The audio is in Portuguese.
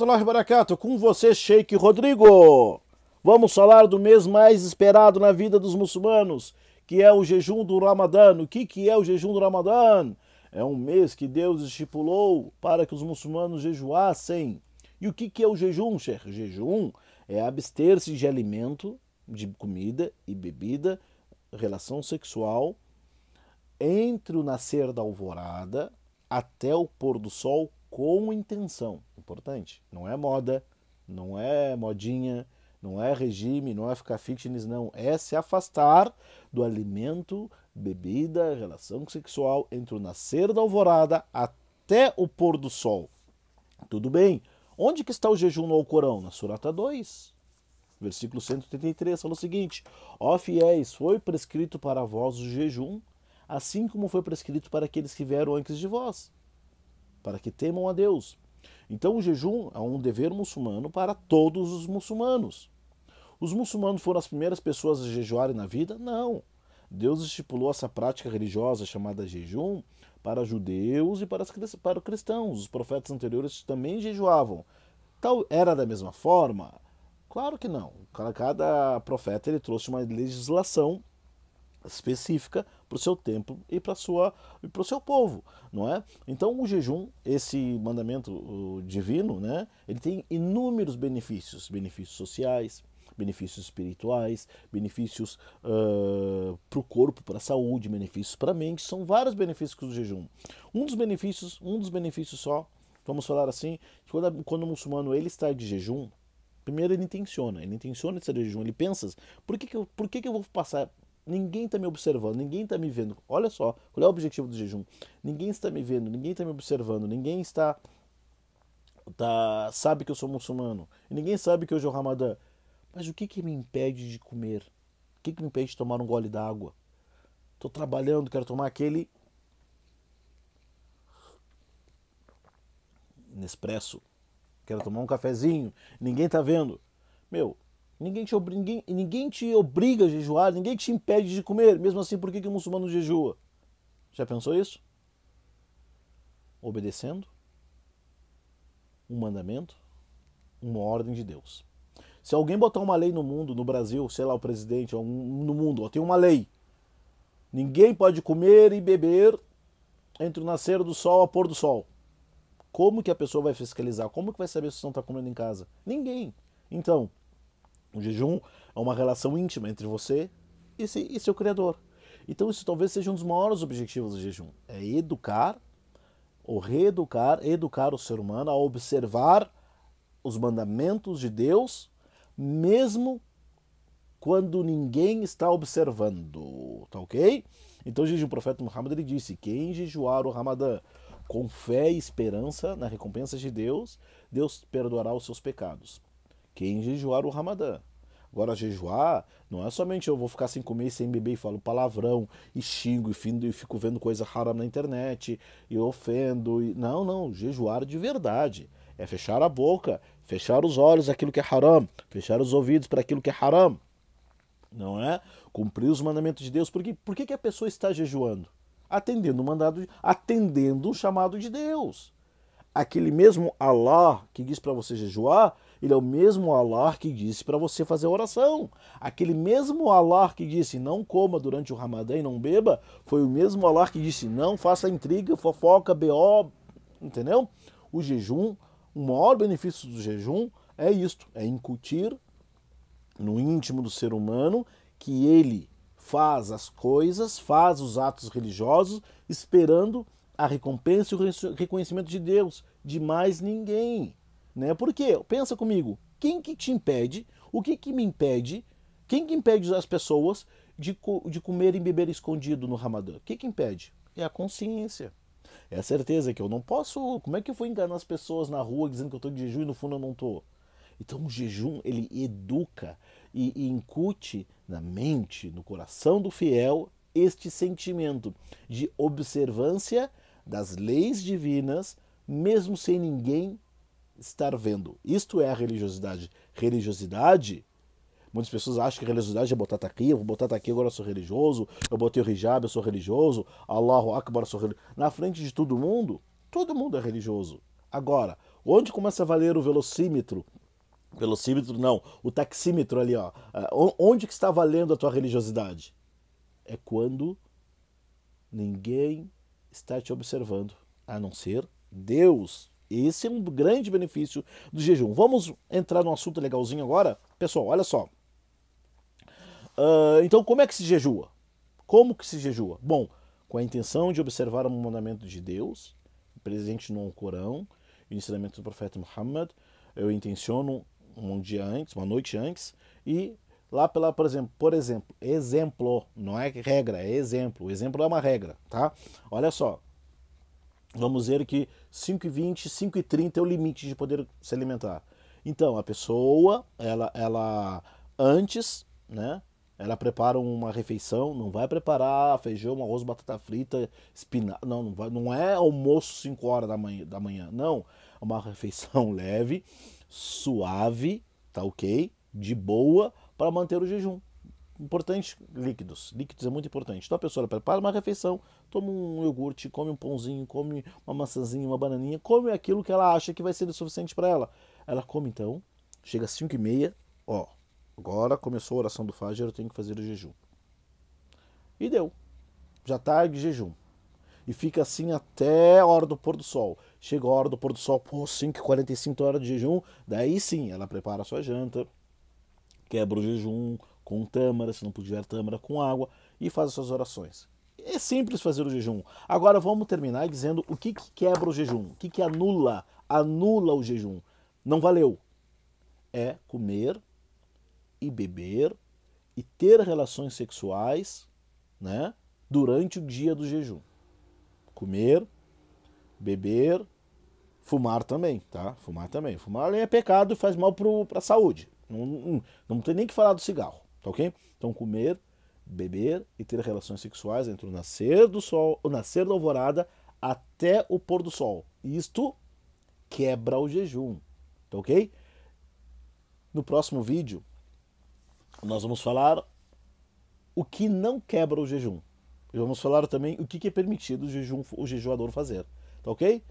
Olá, Baracato, com você, Sheik Rodrigo. Vamos falar do mês mais esperado na vida dos muçulmanos, que é o jejum do Ramadã. O que, que é o jejum do Ramadã? É um mês que Deus estipulou para que os muçulmanos jejuassem. E o que, que é o jejum, Sheik? Jejum é abster-se de alimento, de comida e bebida, relação sexual, entre o nascer da alvorada até o pôr do sol com intenção. Importante. Não é moda, não é modinha, não é regime, não é ficar fitness, não. É se afastar do alimento, bebida, relação sexual entre o nascer da alvorada até o pôr do sol. Tudo bem. Onde que está o jejum no Alcorão? Na Surata 2. Versículo 133 fala o seguinte: Ó fiéis, foi prescrito para vós o jejum, assim como foi prescrito para aqueles que vieram antes de vós para que temam a Deus. Então o jejum é um dever muçulmano para todos os muçulmanos. Os muçulmanos foram as primeiras pessoas a jejuarem na vida? Não. Deus estipulou essa prática religiosa chamada jejum para judeus e para, para cristãos. Os profetas anteriores também jejuavam. Tal era da mesma forma? Claro que não. Cada profeta ele trouxe uma legislação específica para o seu templo e para sua e para o seu povo, não é? Então o jejum, esse mandamento divino, né? Ele tem inúmeros benefícios, benefícios sociais, benefícios espirituais, benefícios uh, para o corpo, para a saúde, benefícios para a mente, são vários benefícios do jejum. Um dos benefícios, um dos benefícios só, vamos falar assim, quando, quando o muçulmano ele está de jejum, primeiro ele intenciona, ele intenciona de estar de jejum, ele pensa, por que, que, eu, por que, que eu vou passar Ninguém está me observando, ninguém está me vendo. Olha só, qual é o objetivo do jejum? Ninguém está me vendo, ninguém está me observando, ninguém está tá, sabe que eu sou muçulmano. ninguém sabe que hoje é o Ramadã. Mas o que, que me impede de comer? O que, que me impede de tomar um gole d'água? Estou trabalhando, quero tomar aquele Nespresso. Quero tomar um cafezinho, ninguém tá vendo. Meu, Ninguém te, obriga, ninguém, ninguém te obriga a jejuar, ninguém te impede de comer. Mesmo assim, por que, que o muçulmano jejua? Já pensou isso? Obedecendo um mandamento, uma ordem de Deus. Se alguém botar uma lei no mundo, no Brasil, sei lá, o presidente, no mundo, ó, tem uma lei. Ninguém pode comer e beber entre o nascer do sol e o pôr do sol. Como que a pessoa vai fiscalizar? Como que vai saber se não está comendo em casa? Ninguém. Então, o jejum é uma relação íntima entre você e, e seu Criador. Então, isso talvez seja um dos maiores objetivos do jejum: é educar ou reeducar, educar o ser humano a observar os mandamentos de Deus, mesmo quando ninguém está observando, tá ok? Então, o profeta Muhammad ele disse: quem jejuar o Ramadã com fé e esperança na recompensa de Deus, Deus perdoará os seus pecados quem é jejuar o Ramadã. Agora, jejuar não é somente eu vou ficar sem comer, sem beber e falo palavrão, e xingo, e, fico vendo coisa haram na internet, e ofendo. E... Não, não. Jejuar de verdade. É fechar a boca, fechar os olhos aquilo que é haram, fechar os ouvidos para aquilo que é haram. Não é? Cumprir os mandamentos de Deus. Por, quê? Por que, que a pessoa está jejuando? Atendendo o mandado, atendendo o chamado de Deus. Aquele mesmo Allah que diz para você jejuar, ele é o mesmo Allah que disse para você fazer oração. Aquele mesmo Allah que disse não coma durante o Ramadã e não beba, foi o mesmo Allah que disse não faça intriga, fofoca, BO, entendeu? O jejum, o maior benefício do jejum é isto, é incutir no íntimo do ser humano que ele faz as coisas, faz os atos religiosos, esperando a recompensa e o reconhecimento de Deus, de mais ninguém. Né? Porque, pensa comigo, quem que te impede, o que que me impede, quem que impede as pessoas de, co de comer e beber escondido no Ramadã? O que que impede? É a consciência. É a certeza que eu não posso. Como é que eu vou enganar as pessoas na rua dizendo que eu estou de jejum e no fundo eu não estou? Então o jejum ele educa e, e incute na mente, no coração do fiel, este sentimento de observância das leis divinas, mesmo sem ninguém estar vendo. Isto é a religiosidade. Religiosidade Muitas pessoas acham que religiosidade é botar aqui, eu vou botar aqui, agora eu sou religioso, eu botei o hijab, eu sou religioso, Allahu Akbar, eu sou religioso. Na frente de todo mundo, todo mundo é religioso. Agora, onde começa a valer o velocímetro? Velocímetro não, o taxímetro ali, ó. Onde que está valendo a tua religiosidade? É quando ninguém está te observando, a não ser Deus. Esse é um grande benefício do jejum. Vamos entrar num assunto legalzinho agora? Pessoal, olha só. Uh, então, como é que se jejua? Como que se jejua? Bom, com a intenção de observar o mandamento de Deus, presente no Corão, o ensinamento do profeta Muhammad, eu intenciono um dia antes, uma noite antes, e lá pela, por exemplo, por exemplo, exemplo, não é regra, é exemplo. O exemplo é uma regra, tá? Olha só, vamos ver que 5h30 é o limite de poder se alimentar. Então, a pessoa, ela, ela antes, né? Ela prepara uma refeição, não vai preparar feijão, arroz, batata frita, espinafre. Não, não, vai, não é almoço 5 horas da manhã, da manhã. Não. É uma refeição leve, suave, tá ok? De boa, para manter o jejum importante líquidos. Líquidos é muito importante. Então a pessoa prepara uma refeição, toma um iogurte, come um pãozinho, come uma maçãzinha, uma bananinha, come aquilo que ela acha que vai ser o suficiente para ela. Ela come então, chega às 5 e meia, ó, agora começou a oração do Fajr, eu tenho que fazer o jejum. E deu. Já tarde, tá jejum. E fica assim até a hora do pôr do sol. Chega a hora do pôr do sol, pô, 5h45 horas de jejum. Daí sim, ela prepara a sua janta, quebra o jejum, com tâmara, se não puder tâmara, com água, e faz as suas orações. É simples fazer o jejum. Agora vamos terminar dizendo o que, que quebra o jejum, o que, que anula, anula o jejum. Não valeu. É comer e beber e ter relações sexuais, né, durante o dia do jejum. Comer, beber, fumar também, tá? Fumar também. Fumar é pecado e faz mal para a saúde. Não, não, não tem nem que falar do cigarro. Tá ok? Então, comer, beber e ter relações sexuais entre o nascer do sol, o nascer da alvorada até o pôr do sol. Isto quebra o jejum. Tá ok? No próximo vídeo, nós vamos falar o que não quebra o jejum. E vamos falar também o que é permitido o, jejum, o jejuador fazer. Tá ok?